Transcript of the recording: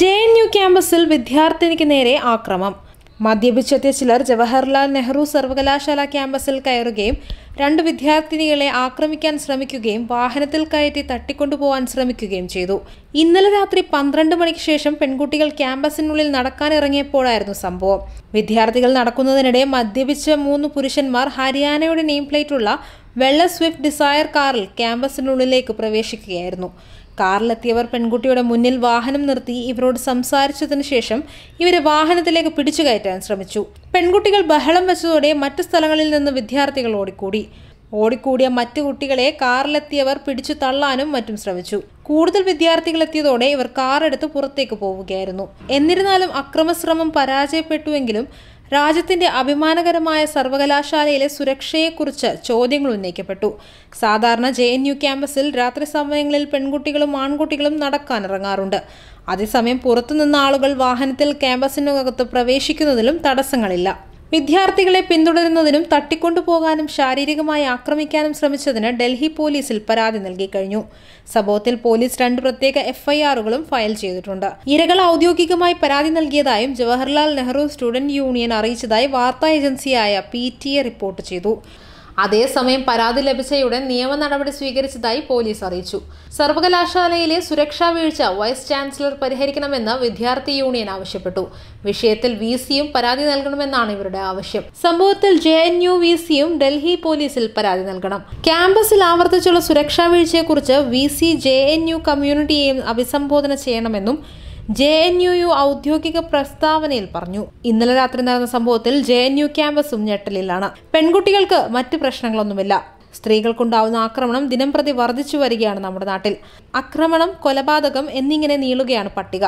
J N U ക്യാമ്പസിൽ വിദ്യാർത്ഥിനിക്ക് നേരെ ആക്രമം മദ്യപിച്ചെത്തിയ ചിലർ ജവഹർലാൽ നെഹ്റു സർവകലാശാല ക്യാമ്പസിൽ കയറുകയും രണ്ട് വിദ്യാർത്ഥിനികളെ ആക്രമിക്കാൻ ശ്രമിക്കുകയും വാഹനത്തിൽ കയറ്റി തട്ടിക്കൊണ്ടുപോകാൻ ശ്രമിക്കുകയും ചെയ്തു ഇന്നലെ രാത്രി പന്ത്രണ്ട് മണിക്ക് ശേഷം പെൺകുട്ടികൾ ക്യാമ്പസിനുള്ളിൽ നടക്കാനിറങ്ങിയപ്പോഴായിരുന്നു സംഭവം വിദ്യാർത്ഥികൾ നടക്കുന്നതിനിടെ മദ്യപിച്ച മൂന്ന് പുരുഷന്മാർ ഹരിയാനയുടെ നെയിം പ്ലേറ്റുള്ള വെള്ള സ്വിഫ്റ്റ് ഡിസയർ കാറിൽ ക്യാമ്പസിനുള്ളിലേക്ക് പ്രവേശിക്കുകയായിരുന്നു കാറിലെത്തിയവർ പെൺകുട്ടിയുടെ മുന്നിൽ വാഹനം നിർത്തി ഇവരോട് സംസാരിച്ചതിന് ശേഷം ഇവരെ വാഹനത്തിലേക്ക് പിടിച്ചു കയറ്റാൻ ശ്രമിച്ചു പെൺകുട്ടികൾ ബഹളം വെച്ചതോടെ മറ്റു സ്ഥലങ്ങളിൽ നിന്ന് വിദ്യാർത്ഥികൾ ഓടിക്കൂടി ഓടിക്കൂടിയ മറ്റു കുട്ടികളെ കാറിലെത്തിയവർ പിടിച്ചു തള്ളാനും മറ്റും ശ്രമിച്ചു കൂടുതൽ വിദ്യാർത്ഥികൾ എത്തിയതോടെ ഇവർ കാറെടുത്ത് പുറത്തേക്ക് പോവുകയായിരുന്നു എന്നിരുന്നാലും അക്രമശ്രമം പരാജയപ്പെട്ടുവെങ്കിലും രാജ്യത്തിന്റെ അഭിമാനകരമായ സർവകലാശാലയിലെ സുരക്ഷയെക്കുറിച്ച് ചോദ്യങ്ങൾ ഉന്നയിക്കപ്പെട്ടു സാധാരണ ജെ എൻ യു ക്യാമ്പസിൽ രാത്രി സമയങ്ങളിൽ പെൺകുട്ടികളും ആൺകുട്ടികളും നടക്കാനിറങ്ങാറുണ്ട് അതേസമയം പുറത്തുനിന്ന ആളുകൾ വാഹനത്തിൽ ക്യാമ്പസിനകത്ത് പ്രവേശിക്കുന്നതിലും തടസ്സങ്ങളില്ല വിദ്യാർത്ഥികളെ പിന്തുടരുന്നതിനും തട്ടിക്കൊണ്ടുപോകാനും ശാരീരികമായി ആക്രമിക്കാനും ശ്രമിച്ചതിന് ഡൽഹി പോലീസിൽ പരാതി നൽകി കഴിഞ്ഞു സംഭവത്തിൽ പോലീസ് രണ്ട് പ്രത്യേക എഫ്ഐആറുകളും ഫയൽ ചെയ്തിട്ടുണ്ട് ഇരകൾ ഔദ്യോഗികമായി പരാതി നൽകിയതായും ജവഹർലാൽ നെഹ്റു സ്റ്റുഡന്റ് യൂണിയൻ അറിയിച്ചതായി വാർത്താ ഏജൻസിയായ പി റിപ്പോർട്ട് ചെയ്തു അതേസമയം പരാതി ലഭിച്ചയുടൻ നിയമ നടപടി സ്വീകരിച്ചതായി പോലീസ് അറിയിച്ചു സർവകലാശാലയിലെ സുരക്ഷാ വീഴ്ച വൈസ് ചാൻസലർ പരിഹരിക്കണമെന്ന് വിദ്യാർത്ഥി യൂണിയൻ ആവശ്യപ്പെട്ടു വിഷയത്തിൽ വി സിയും പരാതി നൽകണമെന്നാണ് ഇവരുടെ ആവശ്യം സംഭവത്തിൽ ജെ എൻ യു വി സിയും ഡൽഹി പോലീസിൽ പരാതി നൽകണം ക്യാമ്പസിൽ ആവർത്തിച്ചുള്ള സുരക്ഷാ വീഴ്ചയെക്കുറിച്ച് V C J N U കമ്മ്യൂണിറ്റിയെയും അഭിസംബോധന ചെയ്യണമെന്നും ജെ എൻ യു ഔദ്യോഗിക പ്രസ്താവനയിൽ പറഞ്ഞു ഇന്നലെ രാത്രി നടന്ന സംഭവത്തിൽ ജെ എൻ യു ക്യാമ്പസും ഞെട്ടലിലാണ് പെൺകുട്ടികൾക്ക് മറ്റ് പ്രശ്നങ്ങളൊന്നുമില്ല സ്ത്രീകൾക്കുണ്ടാവുന്ന ആക്രമണം ദിനംപ്രതി വർദ്ധിച്ചു വരികയാണ് നമ്മുടെ നാട്ടിൽ ആക്രമണം കൊലപാതകം എന്നിങ്ങനെ നീളുകയാണ് പട്ടിക